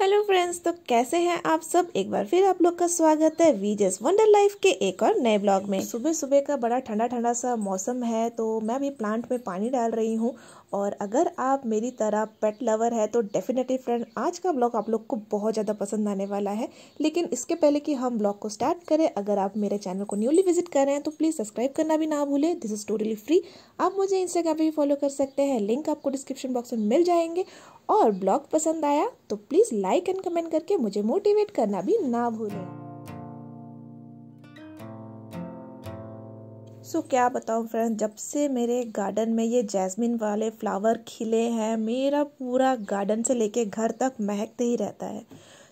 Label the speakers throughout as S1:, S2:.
S1: hello friends तो कैसे हैं आप सब एक बार फिर आप लोग का स्वागत है वीजेस वंडर लाइफ के एक और नए ब्लॉग में सुबह सुबह का बड़ा ठंडा ठंडा सा मौसम है तो मैं अभी प्लांट में पानी डाल रही हूँ और अगर आप मेरी तरह पेट लवर है तो डेफिनेटली फ्रेंड आज का ब्लॉग आप लोग को बहुत ज़्यादा पसंद आने वाला है लेकिन इसके पहले कि हम ब्लॉग को स्टार्ट करें अगर आप मेरे चैनल को न्यूली विजिट कर रहे हैं तो प्लीज़ सब्सक्राइब करना भी ना भूलें दिस इज़ टोटली फ्री आप मुझे इंस्टाग्राम पर भी फॉलो कर सकते हैं लिंक आपको डिस्क्रिप्शन बॉक्स में मिल जाएंगे और ब्लॉग पसंद आया तो प्लीज़ लाइक एंड कमेंट करके मुझे मोटिवेट करना भी ना भूलें सो so, क्या बताऊँ फ्रेंड जब से मेरे गार्डन में ये जैस्मिन वाले फ्लावर खिले हैं मेरा पूरा गार्डन से लेके घर तक महकते ही रहता है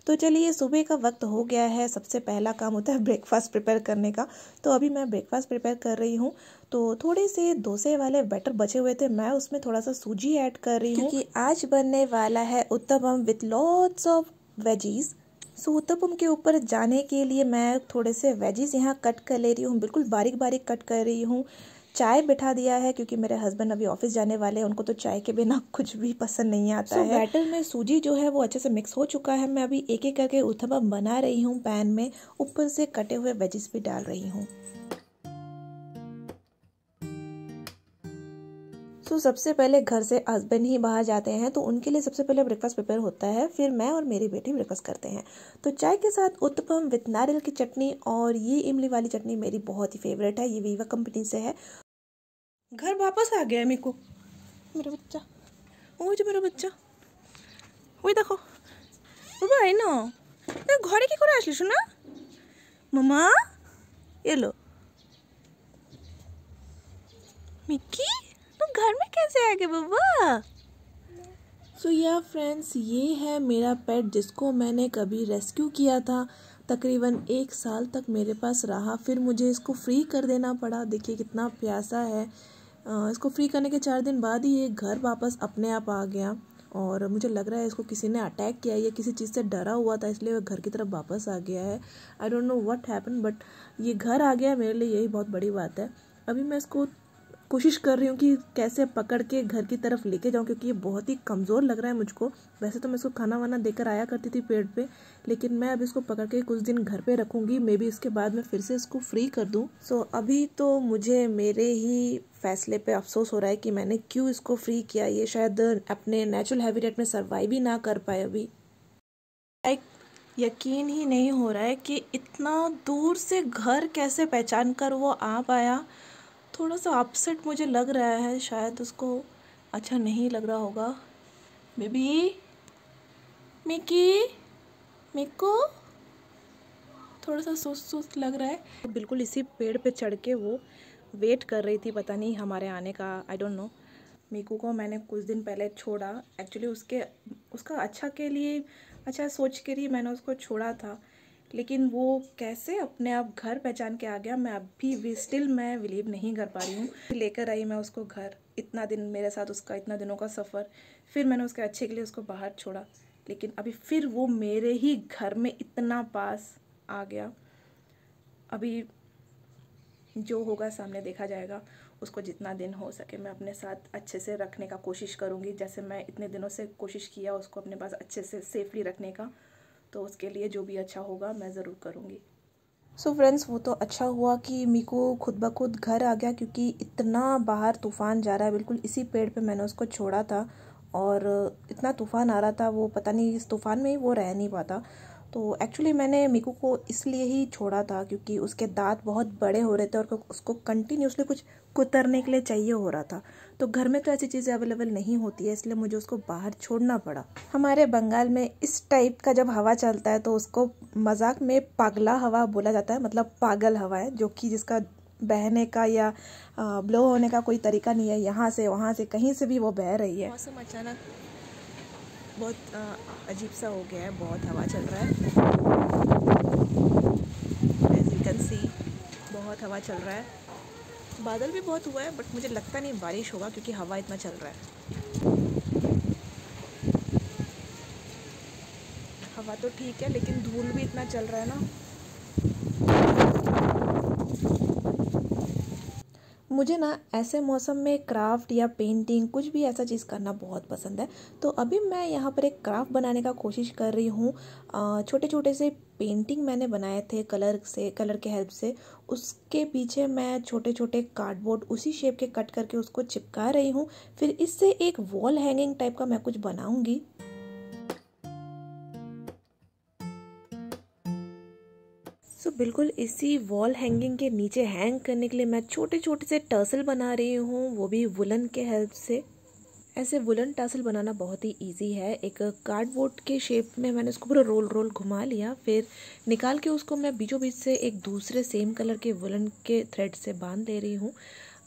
S1: तो चलिए सुबह का वक्त हो गया है सबसे पहला काम होता है ब्रेकफास्ट प्रिपेयर करने का तो अभी मैं ब्रेकफास्ट प्रिपेयर कर रही हूँ तो थोड़े से डोसे वाले बैटर बचे हुए थे मैं उसमें थोड़ा सा सूजी ऐड कर रही हूँ क्योंकि आज बनने वाला है uttapam with lots of veggies so uttapam के ऊपर जाने के लिए मैं थोड़े से वेजिस यहाँ कट कर ले रही हूँ बिल्कुल बारीक बारीक कट कर रही हूँ चाय बिठा दिया है क्योंकि मेरे हस्बैंड अभी ऑफिस जाने वाले हैं उनको तो चाय के बिना कुछ भी पसंद नहीं आता so, है बैटर में सूजी जो है वो अच्छे से मिक्स हो चुका है मैं अभी एक एक करके उत्तपम बना रही हूँ पैन में ऊपर से कटे हुए वेजिस भी डाल रही हूँ तो सबसे पहले घर से हस्बैंड ही बाहर जाते हैं तो उनके लिए सबसे पहले ब्रेकफास्ट प्रिपेयर होता है फिर मैं और मेरी बेटी ब्रेकफास्ट करते हैं तो चाय के साथ उत्पम विथ नारियल की चटनी और ये इमली वाली चटनी मेरी बहुत ही फेवरेट है ये वीवा कंपनी से है घर वापस आ गया मेरे को मेरा बच्चा वो जो मेरा बच्चा ওই देखो বাবা ना না की কি করে আসলি শোনা মামা এলো घर में कैसे आ गए बुबा सो या फ्रेंड्स ये है मेरा पेट जिसको मैंने कभी रेस्क्यू किया था तकरीबन एक साल तक मेरे पास रहा फिर मुझे इसको फ्री कर देना पड़ा देखिए कितना प्यासा है इसको फ्री करने के चार दिन बाद ही ये घर वापस अपने आप आ गया और मुझे लग रहा है इसको किसी ने अटैक किया या किसी चीज़ से डरा हुआ था इसलिए वह घर की तरफ वापस आ गया है I don't know what happen but ये घर आ गया मेरे लिए यही बहुत बड़ी बात है अभी मैं इसको कोशिश कर रही हूँ कि कैसे पकड़ के घर की तरफ लेके जाऊँ क्योंकि ये बहुत ही कमज़ोर लग रहा है मुझको वैसे तो मैं इसको खाना वाना देकर आया करती थी पेड़ पे लेकिन मैं अब इसको पकड़ के कुछ दिन घर पे रखूँगी मे बी इसके बाद मैं फिर से इसको फ्री कर दूँ सो so, अभी तो मुझे मेरे ही फैसले पे अफसोस हो रहा है कि मैंने क्यों इसको फ्री किया ये शायद अपने नेचुरल हैबिटेट में सर्वाइव ही ना कर पाए अभी एक यकीन ही नहीं हो रहा है कि इतना दूर से घर कैसे पहचान कर वो आ पाया थोड़ा सा अपसेट मुझे लग रहा है शायद उसको अच्छा नहीं लग रहा होगा बेबी मिकी मिको थोड़ा सा सुस्त सुस्त लग रहा है बिल्कुल इसी पेड़ पे चढ़ के वो वेट कर रही थी पता नहीं हमारे आने का आई डोंट नो मीकू को मैंने कुछ दिन पहले छोड़ा एक्चुअली उसके उसका अच्छा के लिए अच्छा सोच के लिए मैंने उसको छोड़ा था लेकिन वो कैसे अपने आप घर पहचान के आ गया मैं अभी भी स्टिल मैं बिलीव नहीं कर पा रही हूँ लेकर आई मैं उसको घर इतना दिन मेरे साथ उसका इतना दिनों का सफ़र फिर मैंने उसके अच्छे के लिए उसको बाहर छोड़ा लेकिन अभी फिर वो मेरे ही घर में इतना पास आ गया अभी जो होगा सामने देखा जाएगा उसको जितना दिन हो सके मैं अपने साथ अच्छे से रखने का कोशिश करूँगी जैसे मैं इतने दिनों से कोशिश किया उसको अपने पास अच्छे से सेफली रखने का तो उसके लिए जो भी अच्छा होगा मैं ज़रूर करूँगी सो so फ्रेंड्स वो तो अच्छा हुआ कि मीको खुद ब खुद घर आ गया क्योंकि इतना बाहर तूफ़ान जा रहा है बिल्कुल इसी पेड़ पे मैंने उसको छोड़ा था और इतना तूफ़ान आ रहा था वो पता नहीं इस तूफ़ान में ही वो रह नहीं पाता तो एक्चुअली मैंने मीको को इसलिए ही छोड़ा था क्योंकि उसके दांत बहुत बड़े हो रहे थे और उसको कंटिन्यूसली कुछ कुतरने के लिए चाहिए हो रहा था तो घर में तो ऐसी चीज़ें अवेलेबल नहीं होती है इसलिए मुझे उसको बाहर छोड़ना पड़ा हमारे बंगाल में इस टाइप का जब हवा चलता है तो उसको मजाक में पागला हवा बोला जाता है मतलब पागल हवा है जो कि जिसका बहने का या ब्लो होने का कोई तरीका नहीं है यहाँ से वहाँ से कहीं से भी वो बह रही है मौसम अचानक बहुत अजीब सा हो गया है बहुत हवा चल रहा है एज यू कैन सी बहुत हवा चल रहा है बादल भी बहुत हुआ है बट मुझे लगता नहीं बारिश होगा क्योंकि हवा इतना चल रहा है हवा तो ठीक है लेकिन धूल भी इतना चल रहा है ना मुझे ना ऐसे मौसम में क्राफ्ट या पेंटिंग कुछ भी ऐसा चीज़ करना बहुत पसंद है तो अभी मैं यहाँ पर एक क्राफ्ट बनाने का कोशिश कर रही हूँ छोटे छोटे से पेंटिंग मैंने बनाए थे कलर से कलर के हेल्प से उसके पीछे मैं छोटे छोटे कार्डबोर्ड उसी शेप के कट करके उसको चिपका रही हूँ फिर इससे एक वॉल हैंगिंग टाइप का मैं कुछ बनाऊँगी बिल्कुल इसी वॉल हैंगिंग के नीचे हैंग करने के लिए मैं छोटे छोटे से टर्सल बना रही हूँ वो भी वुलन के हेल्प से ऐसे वुलन टर्सल बनाना बहुत ही इजी है एक कार्डबोर्ड के शेप में मैंने उसको पूरा रोल रोल घुमा लिया फिर निकाल के उसको मैं बीचों बीच से एक दूसरे सेम कलर के वुलन के थ्रेड से बांध ले रही हूँ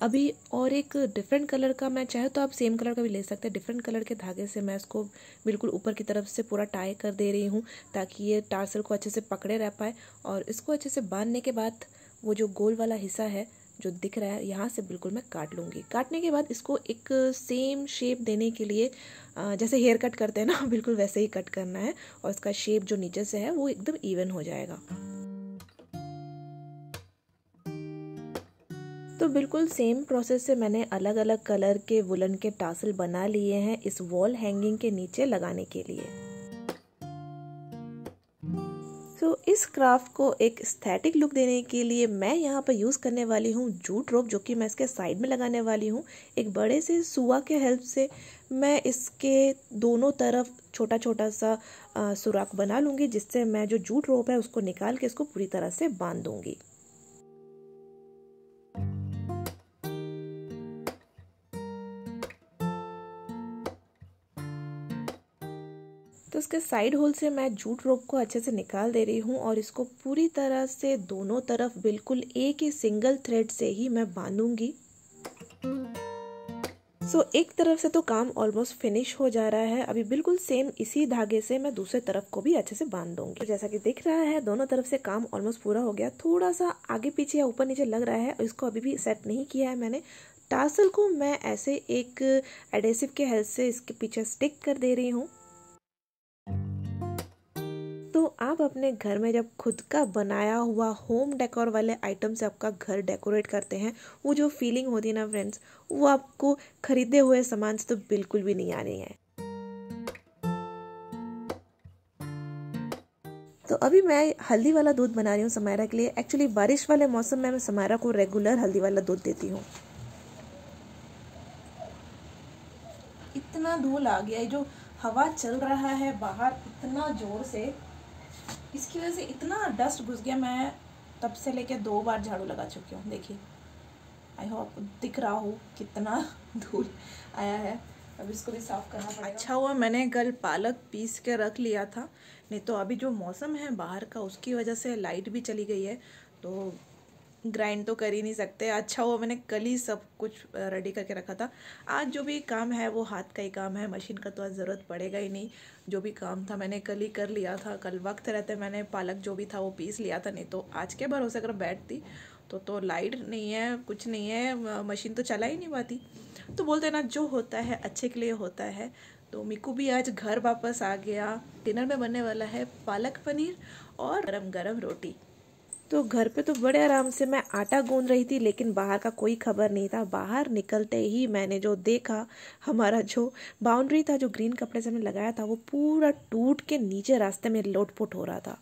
S1: अभी और एक डिफरेंट कलर का मैं चाहे तो आप सेम कलर का भी ले सकते हैं डिफरेंट कलर के धागे से मैं इसको बिल्कुल ऊपर की तरफ से पूरा टाई कर दे रही हूँ ताकि ये टार्सल को अच्छे से पकड़े रह पाए और इसको अच्छे से बांधने के बाद वो जो गोल वाला हिस्सा है जो दिख रहा है यहाँ से बिल्कुल मैं काट लूँगी काटने के बाद इसको एक सेम शेप देने के लिए जैसे हेयर कट करते हैं ना बिल्कुल वैसे ही कट करना है और इसका शेप जो नीचे से है वो एकदम इवन हो जाएगा तो बिल्कुल सेम प्रोसेस से मैंने अलग अलग कलर के वुलन के टासल बना लिए हैं इस वॉल हैंगिंग के नीचे लगाने के लिए तो so, इस क्राफ्ट को एक स्थैटिक लुक देने के लिए मैं यहाँ पर यूज़ करने वाली हूँ जूट रोप जो कि मैं इसके साइड में लगाने वाली हूँ एक बड़े से सुआ के हेल्प से मैं इसके दोनों तरफ छोटा छोटा सा सुराख बना लूँगी जिससे मैं जो जूट रोप है उसको निकाल के इसको पूरी तरह से बांध दूँगी तो इसके साइड होल से मैं जूट रोप को अच्छे से निकाल दे रही हूँ और इसको पूरी तरह से दोनों तरफ बिल्कुल एक ही सिंगल थ्रेड से ही मैं बांधूंगी सो so, एक तरफ से तो काम ऑलमोस्ट फिनिश हो जा रहा है अभी बिल्कुल सेम इसी धागे से मैं दूसरे तरफ को भी अच्छे से बांध दूंगी तो जैसा कि दिख रहा है दोनों तरफ से काम ऑलमोस्ट पूरा हो गया थोड़ा सा आगे पीछे या ऊपर नीचे लग रहा है इसको अभी भी सेट नहीं किया है मैंने टासल को मैं ऐसे एक एडेसिव के हेल्प से इसके पीछे स्टिक कर दे रही हूँ आप अपने घर में जब खुद का बनाया हुआ होम डेकोर वाले आइटम से आपका घर डेकोरेट करते हैं वो जो फीलिंग होती है ना फ्रेंड्स वो आपको ख़रीदे हुए सामान से तो बिल्कुल भी नहीं आनी है तो अभी मैं हल्दी वाला दूध बना रही हूँ समायरा के लिए एक्चुअली बारिश वाले मौसम में मैं समायरा को रेगुलर हल्दी वाला दूध देती हूँ इतना धूल आ गया है जो हवा चल रहा है बाहर इतना जोर से इसकी वजह से इतना डस्ट घुस गया मैं तब से लेके दो बार झाड़ू लगा चुकी हूँ देखिए आई होप दिख रहा हो कितना धूल आया है अब इसको भी साफ़ करना पड़ेगा अच्छा हुआ मैंने कल पालक पीस के रख लिया था नहीं तो अभी जो मौसम है बाहर का उसकी वजह से लाइट भी चली गई है तो ग्राइंड तो कर ही नहीं सकते अच्छा हुआ मैंने कल ही सब कुछ रेडी करके रखा था आज जो भी काम है वो हाथ का ही काम है मशीन का तो आज ज़रूरत पड़ेगा ही नहीं जो भी काम था मैंने कल ही कर लिया था कल वक्त रहते मैंने पालक जो भी था वो पीस लिया था नहीं तो आज के भरोसे अगर बैठती तो तो लाइट नहीं है कुछ नहीं है मशीन तो चला ही नहीं पाती तो बोलते ना जो होता है अच्छे के लिए होता है तो मिकू भी आज घर वापस आ गया डिनर में बनने वाला है पालक पनीर और गरम गरम रोटी तो घर पे तो बड़े आराम से मैं आटा गूंद रही थी लेकिन बाहर का कोई खबर नहीं था बाहर निकलते ही मैंने जो देखा हमारा जो बाउंड्री था जो ग्रीन कपड़े से हमने लगाया था वो पूरा टूट के नीचे रास्ते में लोटपुट हो रहा था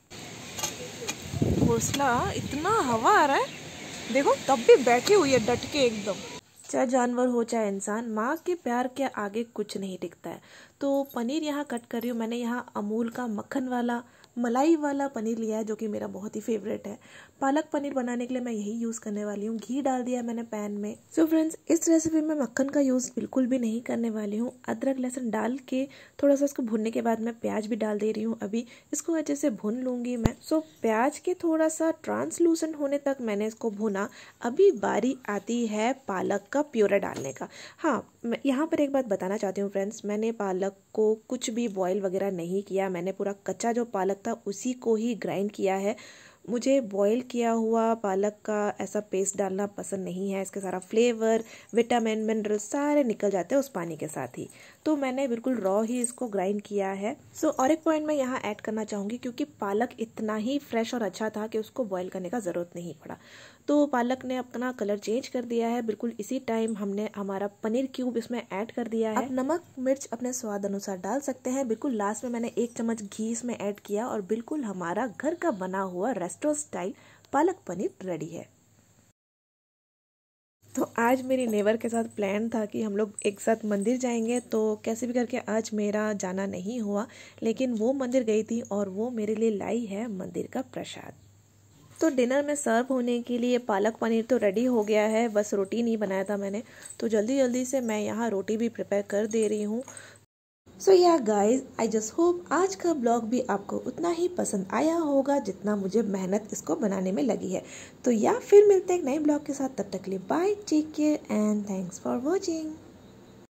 S1: घोसला इतना हवा आ रहा है देखो तब भी बैठी हुई है डट के एकदम चाहे जानवर हो चाहे इंसान माँ के प्यार के आगे कुछ नहीं टिकता है तो पनीर यहाँ कट कर रही हूँ मैंने यहाँ अमूल का मक्खन वाला मलाई वाला पनीर लिया है जो कि मेरा बहुत ही फेवरेट है पालक पनीर बनाने के लिए मैं यही यूज़ करने वाली हूँ घी डाल दिया मैंने पैन में सो so फ्रेंड्स इस रेसिपी में मक्खन का यूज़ बिल्कुल भी नहीं करने वाली हूँ अदरक लहसुन डाल के थोड़ा सा इसको भुनने के बाद मैं प्याज भी डाल दे रही हूँ अभी इसको अच्छे से भुन लूँगी मैं सो so, प्याज के थोड़ा सा ट्रांसलूसेंट होने तक मैंने इसको भुना अभी बारी आती है पालक का प्योरा डालने का हाँ मैं यहाँ पर एक बात बताना चाहती हूँ फ्रेंड्स मैंने पालक पालक को कुछ भी बॉईल वगैरह नहीं किया मैंने पूरा कच्चा जो पालक था उसी को ही ग्राइंड किया है मुझे बॉईल किया हुआ पालक का ऐसा पेस्ट डालना पसंद नहीं है इसके सारा फ्लेवर विटामिन मिनरल सारे निकल जाते हैं उस पानी के साथ ही तो मैंने बिल्कुल रॉ ही इसको ग्राइंड किया है सो so, और एक पॉइंट मैं यहाँ ऐड करना चाहूँगी क्योंकि पालक इतना ही फ्रेश और अच्छा था कि उसको बॉयल करने का ज़रूरत नहीं पड़ा तो पालक ने अपना कलर चेंज कर दिया है बिल्कुल इसी टाइम हमने हमारा पनीर क्यूब इसमें ऐड कर दिया है अब नमक मिर्च अपने स्वाद अनुसार डाल सकते हैं बिल्कुल लास्ट में मैंने एक चम्मच घी इसमें ऐड किया और बिल्कुल हमारा घर का बना हुआ रेस्ट पेस्टो स्टाइल पालक पनीर रेडी है तो आज मेरी नेवर के साथ प्लान था कि हम लोग एक साथ मंदिर जाएंगे तो कैसे भी करके आज मेरा जाना नहीं हुआ लेकिन वो मंदिर गई थी और वो मेरे लिए लाई है मंदिर का प्रसाद तो डिनर में सर्व होने के लिए पालक पनीर तो रेडी हो गया है बस रोटी नहीं बनाया था मैंने तो जल्दी जल्दी से मैं यहाँ रोटी भी प्रिपेयर कर दे रही हूँ सो yeah guys I just hope आज का ब्लॉग भी आपको उतना ही पसंद आया होगा जितना मुझे मेहनत इसको बनाने में लगी है तो या फिर मिलते हैं एक नए ब्लॉग के साथ तब तक ले लिए bye take care and thanks for watching